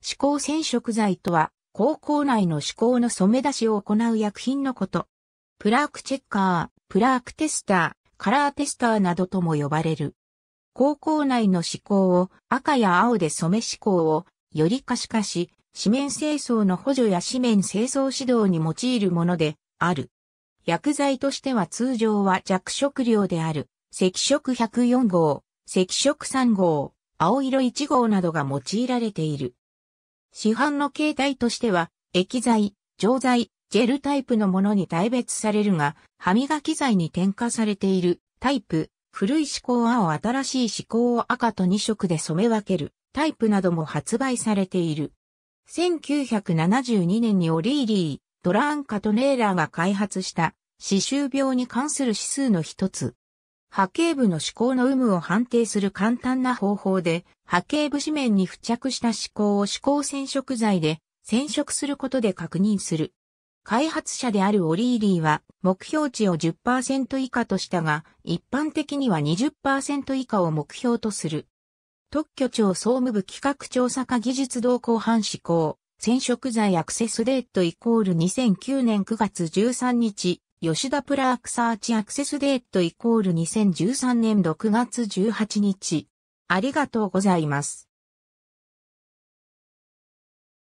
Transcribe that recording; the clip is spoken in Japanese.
試行染色剤とは、高校内の試行の染め出しを行う薬品のこと。プラークチェッカー、プラークテスター、カラーテスターなどとも呼ばれる。高校内の試行を赤や青で染め試行をより可視化し、紙面清掃の補助や紙面清掃指導に用いるものである。薬剤としては通常は弱色量である、赤色104号、赤色3号、青色1号などが用いられている。市販の形態としては、液剤、錠剤、ジェルタイプのものに大別されるが、歯磨き剤に添加されているタイプ、古い思考青、新しい思考を赤と2色で染め分けるタイプなども発売されている。1972年にオリーリー、ドラーンカトネーラーが開発した、歯周病に関する指数の一つ、波形部の指向の有無を判定する簡単な方法で、波形部紙面に付着した指向を指向染色剤で染色することで確認する。開発者であるオリーリーは目標値を10%以下としたが、一般的には20%以下を目標とする。特許庁総務部企画調査課技術動向班思考染色剤アクセスデートイコール2009年9月13日、吉田プラアクサーチアクセスデートイコール2013年6月18日。ありがとうございます。